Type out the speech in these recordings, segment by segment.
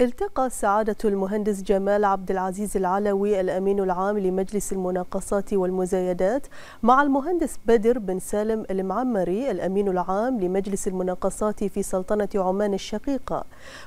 التقى سعادة المهندس جمال عبد العزيز العلوي الأمين العام لمجلس المناقصات والمزايدات مع المهندس بدر بن سالم المعمري الأمين العام لمجلس المناقصات في سلطنة عمان الشقيقة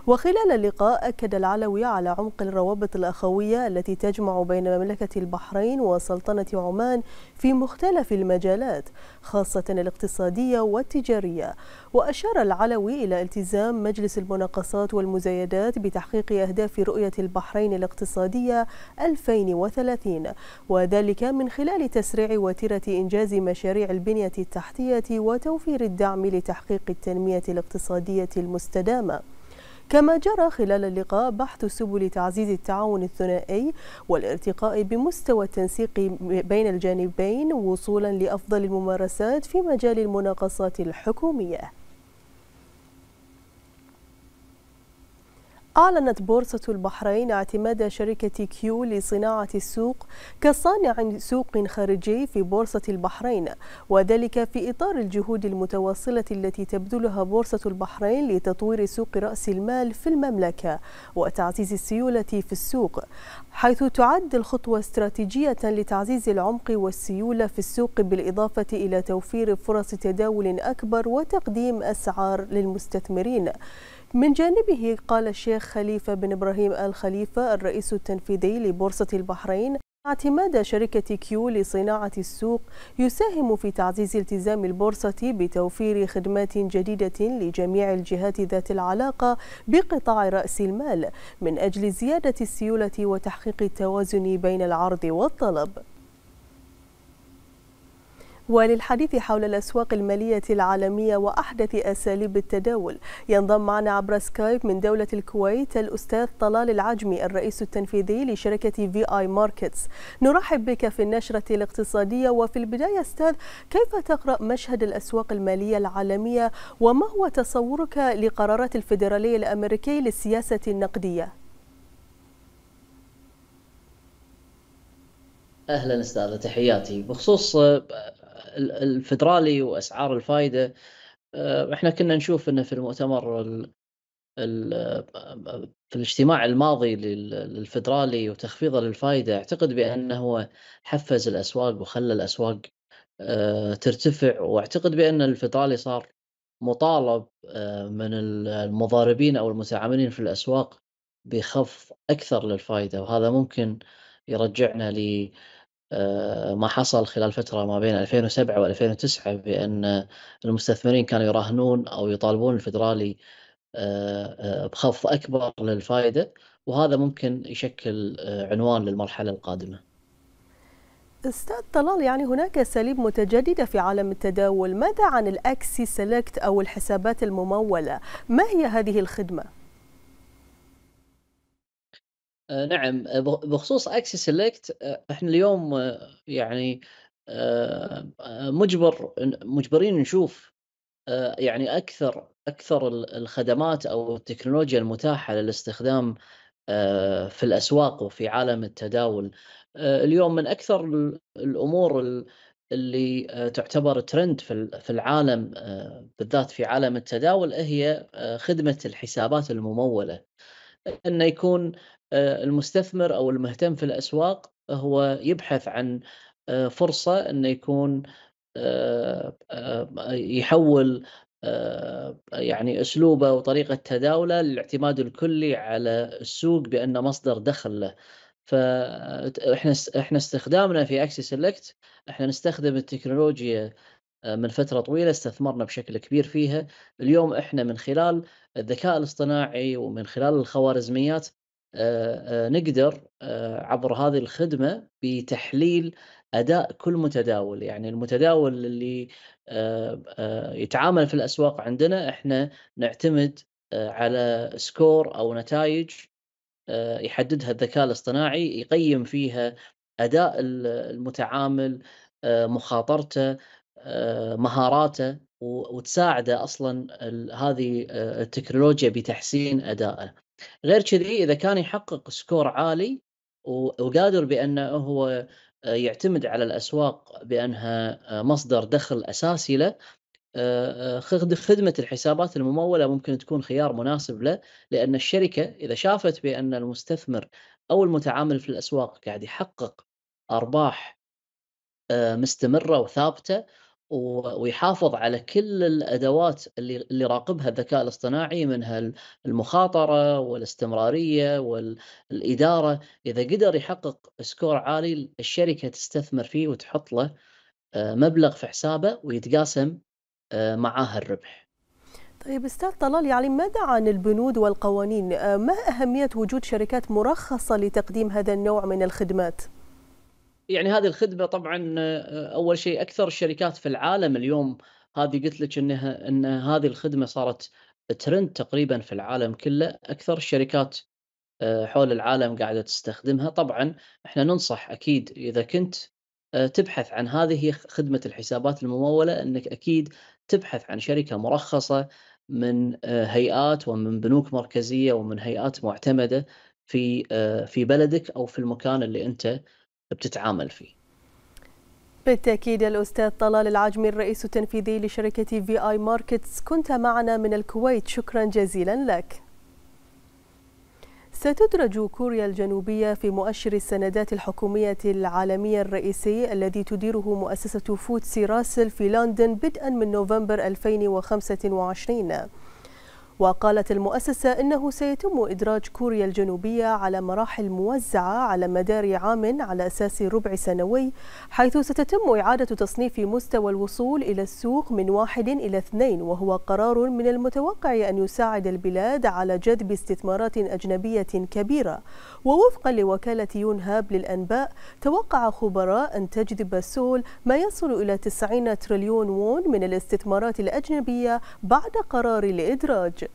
وخلال اللقاء أكد العلوي على عمق الروابط الأخوية التي تجمع بين مملكة البحرين وسلطنة عمان في مختلف المجالات خاصة الاقتصادية والتجارية وأشار العلوي إلى التزام مجلس المناقصات والمزايدات بتحقيق لتحقيق أهداف رؤية البحرين الاقتصادية 2030 وذلك من خلال تسريع وتيرة إنجاز مشاريع البنية التحتية وتوفير الدعم لتحقيق التنمية الاقتصادية المستدامة كما جرى خلال اللقاء بحث سبل تعزيز التعاون الثنائي والارتقاء بمستوى التنسيق بين الجانبين وصولا لأفضل الممارسات في مجال المناقصات الحكومية أعلنت بورصة البحرين اعتماد شركة كيو لصناعة السوق كصانع سوق خارجي في بورصة البحرين وذلك في إطار الجهود المتواصلة التي تبذلها بورصة البحرين لتطوير سوق رأس المال في المملكة وتعزيز السيولة في السوق حيث تعد الخطوة استراتيجية لتعزيز العمق والسيولة في السوق بالإضافة إلى توفير فرص تداول أكبر وتقديم أسعار للمستثمرين من جانبه قال الشيخ خليفة بن إبراهيم آل خليفة الرئيس التنفيذي لبورصة البحرين اعتماد شركة كيو لصناعة السوق يساهم في تعزيز التزام البورصة بتوفير خدمات جديدة لجميع الجهات ذات العلاقة بقطاع رأس المال من أجل زيادة السيولة وتحقيق التوازن بين العرض والطلب وللحديث حول الأسواق المالية العالمية وأحدث أساليب التداول ينضم معنا عبر سكايب من دولة الكويت الأستاذ طلال العجمي الرئيس التنفيذي لشركة في آي ماركتس نرحب بك في النشرة الاقتصادية وفي البداية أستاذ كيف تقرأ مشهد الأسواق المالية العالمية وما هو تصورك لقرارات الفيدرالية الأمريكي للسياسة النقدية؟ اهلا استاذه تحياتي بخصوص الفدرالي واسعار الفائده آه، احنا كنا نشوف انه في المؤتمر الـ الـ في الاجتماع الماضي للفدرالي وتخفيضه للفائده اعتقد بانه هو حفز الاسواق وخلى الاسواق آه، ترتفع واعتقد بان الفدرالي صار مطالب آه، من المضاربين او المتعاملين في الاسواق بخفض اكثر للفائده وهذا ممكن يرجعنا ل آه، ما حصل خلال فترة ما بين 2007 و 2009 بأن المستثمرين كانوا يراهنون أو يطالبون الفدرالي آه، آه، بخفض أكبر للفائدة وهذا ممكن يشكل عنوان للمرحلة القادمة استاذ طلال يعني هناك اساليب متجدده في عالم التداول ماذا عن الاكسي سيلكت او الحسابات المموله ما هي هذه الخدمه آه، نعم آه، بخصوص اكسي سيلكت آه، احنا اليوم يعني مجبر مجبرين نشوف يعني اكثر اكثر الخدمات او التكنولوجيا المتاحه للاستخدام في الاسواق وفي عالم التداول اليوم من اكثر الامور اللي تعتبر ترند في العالم بالذات في عالم التداول هي خدمه الحسابات المموله انه يكون آه، المستثمر او المهتم في الاسواق هو يبحث عن آه، فرصه انه يكون آه، يحول يعني اسلوبه وطريقه تداوله للاعتماد الكلي على السوق بانه مصدر دخل له فاحنا احنا استخدامنا في اكسي سيلكت احنا نستخدم التكنولوجيا من فتره طويله استثمرنا بشكل كبير فيها اليوم احنا من خلال الذكاء الاصطناعي ومن خلال الخوارزميات آه، آه، نقدر آه، عبر هذه الخدمة بتحليل أداء كل متداول يعني المتداول اللي يتعامل في الأسواق عندنا إحنا نعتمد على سكور أو نتائج يحددها الذكاء الاصطناعي يقيم فيها أداء المتعامل مخاطرته مهاراته وتساعده اصلا هذه التكنولوجيا بتحسين ادائه غير كذي اذا كان يحقق سكور عالي وقادر بانه هو آه، يعتمد على الاسواق بانها آه، مصدر دخل اساسي له آه، خدمه الحسابات المموله ممكن تكون خيار مناسب له لان الشركه اذا شافت بان المستثمر او المتعامل في الاسواق قاعد يحقق ارباح مستمره وثابته ويحافظ على كل الادوات اللي اللي راقبها الذكاء الاصطناعي منها المخاطره والاستمراريه والاداره اذا قدر يحقق سكور عالي الشركه تستثمر فيه وتحط له آه، مبلغ في حسابه ويتقاسم آه، معاه الربح. طيب استاذ طلال يعني ماذا عن البنود والقوانين؟ آه، ما اهميه وجود شركات مرخصه لتقديم هذا النوع من الخدمات؟ يعني هذه الخدمه طبعا آه، اول شيء اكثر الشركات في العالم اليوم هذه قلت لك انها ان هذه الخدمه صارت ترند تقريبا في العالم كله اكثر الشركات آه، حول العالم قاعده تستخدمها طبعا احنا ننصح اكيد اذا كنت آه، تبحث عن هذه خدمه الحسابات المموله انك اكيد تبحث عن شركه مرخصه من هيئات ومن بنوك مركزيه ومن هيئات معتمده في في بلدك او في المكان اللي انت بتتعامل فيه بالتأكيد الأستاذ طلال العجمي الرئيس التنفيذي لشركة في آي ماركتس كنت معنا من الكويت شكرا جزيلا لك ستدرج كوريا الجنوبية في مؤشر السندات الحكومية العالمية الرئيسي الذي تديره مؤسسة فوتسي راسل في لندن بدءا من نوفمبر 2025 وقالت المؤسسة أنه سيتم إدراج كوريا الجنوبية على مراحل موزعة على مدار عام على أساس ربع سنوي حيث ستتم إعادة تصنيف مستوى الوصول إلى السوق من واحد إلى اثنين وهو قرار من المتوقع أن يساعد البلاد على جذب استثمارات أجنبية كبيرة ووفقا لوكالة يونهاب للأنباء توقع خبراء أن تجذب سول ما يصل إلى 90 تريليون وون من الاستثمارات الأجنبية بعد قرار الإدراج